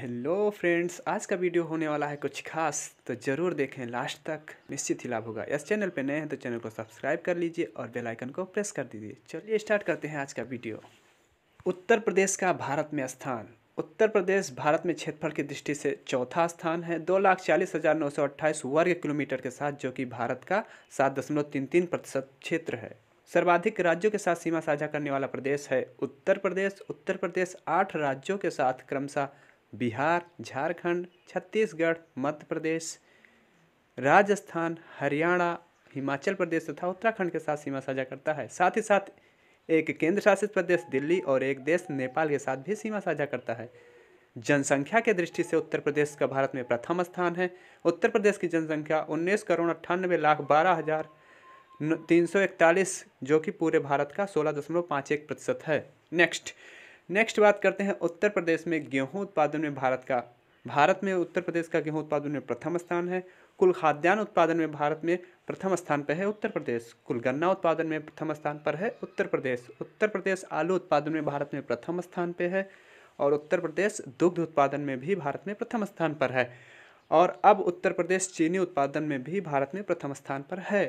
hello friends आज का video होने वाला है कुछ खास तो ज़रूर देखें लास्ट तक निश्चित ही लाभ होगा इस चैनल पर नए हैं तो चैनल को सब्सक्राइब कर लीजिए और बेल आइकन को प्रेस कर दीजिए चलिए स्टार्ट करते हैं आज का वीडियो उत्तर प्रदेश का भारत में स्थान उत्तर प्रदेश भारत में क्षेत्रफल की दृष्टि से चौथा स्थान है दो लाख चालीस हज़ार नौ सौ अट्ठाईस वर्ग किलोमीटर के साथ जो कि भारत का सात दशमलव तीन तीन प्रतिशत क्षेत्र है सर्वाधिक राज्यों के साथ सीमा साझा करने वाला प्रदेश है उत्तर प्रदेश उत्तर प्रदेश आठ राज्यों के साथ क्रमशः बिहार झारखंड छत्तीसगढ़ मध्य प्रदेश राजस्थान हरियाणा हिमाचल प्रदेश तथा उत्तराखंड के साथ सीमा साझा करता है साथ ही साथ एक केंद्र शासित प्रदेश दिल्ली और एक देश नेपाल के साथ भी सीमा साझा करता है जनसंख्या के दृष्टि से उत्तर प्रदेश का भारत में प्रथम स्थान है उत्तर प्रदेश की जनसंख्या उन्नीस करोड़ अट्ठानबे लाख बारह हज़ार तीन सौ इकतालीस जो कि पूरे भारत का सोलह दशमलव पाँच एक प्रतिशत है नेक्स्ट नेक्स्ट बात करते हैं उत्तर प्रदेश में गेहूं उत्पादन में भारत का भारत में उत्तर प्रदेश का गेहूं उत्पादन में प्रथम स्थान है कुल खाद्यान्न उत्पादन में भारत में प्रथम स्थान पर है उत्तर प्रदेश कुल गन्ना उत्पादन में प्रथम स्थान पर है उत्तर प्रदेश उत्तर प्रदेश आलू उत्पादन में भारत में प्रथम स्थान पर है और उत्तर प्रदेश दुग्ध उत्पादन में भी भारत में प्रथम स्थान पर है और अब उत्तर प्रदेश चीनी उत्पादन में भी भारत में प्रथम स्थान पर है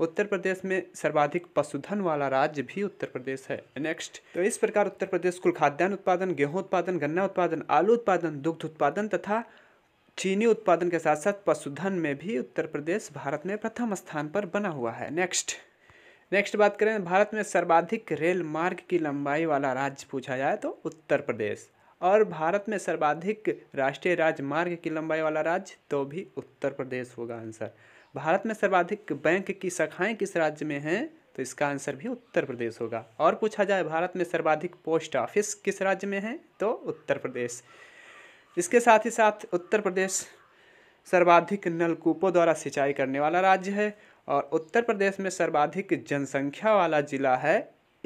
उत्तर प्रदेश में सर्वाधिक पशुधन वाला राज्य भी उत्तर प्रदेश है नेक्स्ट तो इस प्रकार उत्तर प्रदेश कुल खाद्यान्न उत्पादन गेहूं उत्पादन गन्ना उत्पादन आलू उत्पादन दुग्ध उत्पादन तथा चीनी उत्पादन के साथ साथ पशुधन में भी उत्तर प्रदेश भारत में प्रथम स्थान पर बना हुआ है नेक्स्ट नेक्स्ट बात करें भारत में सर्वाधिक रेल मार्ग की लंबाई वाला राज्य पूछा जाए तो उत्तर प्रदेश और भारत में सर्वाधिक राष्ट्रीय राजमार्ग की लंबाई वाला राज्य तो भी उत्तर प्रदेश होगा आंसर भारत में सर्वाधिक बैंक की शाखाएं किस राज्य में हैं तो इसका आंसर भी उत्तर प्रदेश होगा और पूछा जाए भारत में सर्वाधिक पोस्ट ऑफिस किस राज्य में है तो उत्तर प्रदेश इसके साथ ही साथ उत्तर प्रदेश सर्वाधिक नलकूपों द्वारा सिंचाई करने वाला राज्य है और उत्तर प्रदेश में सर्वाधिक जनसंख्या वाला जिला है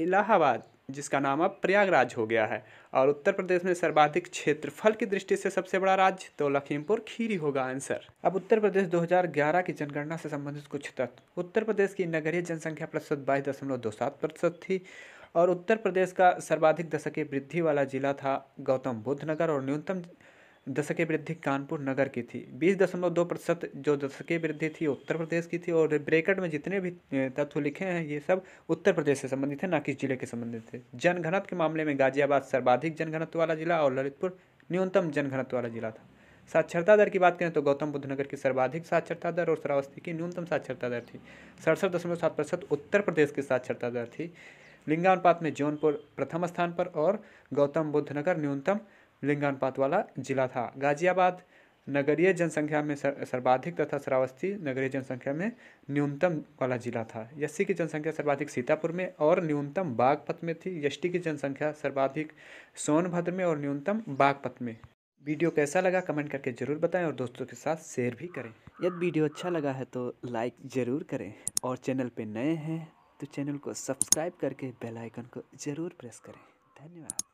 इलाहाबाद जिसका नाम अब प्रयागराज हो गया है और उत्तर प्रदेश में सर्वाधिक क्षेत्रफल की दृष्टि से सबसे बड़ा राज्य तो लखीमपुर खीरी होगा आंसर अब उत्तर प्रदेश 2011 की जनगणना से संबंधित कुछ तथ्य उत्तर प्रदेश की नगरीय जनसंख्या प्रतिशत बाईस दशमलव दो सात प्रतिशत थी और उत्तर प्रदेश का सर्वाधिक दशकीय वृद्धि वाला जिला था गौतम बुद्ध नगर और न्यूनतम दशकीय वृद्धि कानपुर नगर की थी बीस दशमलव दो प्रतिशत जो दशकीय वृद्धि थी उत्तर प्रदेश की थी और ब्रेकेट में जितने भी तथ्य लिखे हैं ये सब उत्तर प्रदेश से संबंधित है ना किस जिले के संबंधित थे जनघनत के मामले में गाजियाबाद सर्वाधिक जनघनत्व वाला जिला और ललितपुर न्यूनतम जनघनत्व वाला जिला था साक्षरता दर की बात करें तो गौतम बुद्ध नगर की सर्वाधिक साक्षरता दर और श्रावस्ती की न्यूनतम साक्षरता दर थी सड़सठ दशमलव सात प्रतिशत उत्तर प्रदेश की साक्षरता दर थी लिंगानुपात में जौनपुर प्रथम स्थान पर और गौतम बुद्ध नगर न्यूनतम लिंगानुपात वाला जिला था गाजियाबाद नगरीय जनसंख्या में सर्वाधिक तथा श्रावस्ती नगरीय जनसंख्या में न्यूनतम वाला जिला था यस्सी की जनसंख्या सर्वाधिक सीतापुर में और न्यूनतम बागपत में थी एस की जनसंख्या सर्वाधिक सोनभद्र में और न्यूनतम बागपत में वीडियो कैसा लगा कमेंट करके ज़रूर बताएं और दोस्तों के साथ शेयर भी करें यदि वीडियो अच्छा लगा है तो लाइक ज़रूर करें और चैनल पर नए हैं तो चैनल को सब्सक्राइब करके बेल आइकन को ज़रूर प्रेस करें धन्यवाद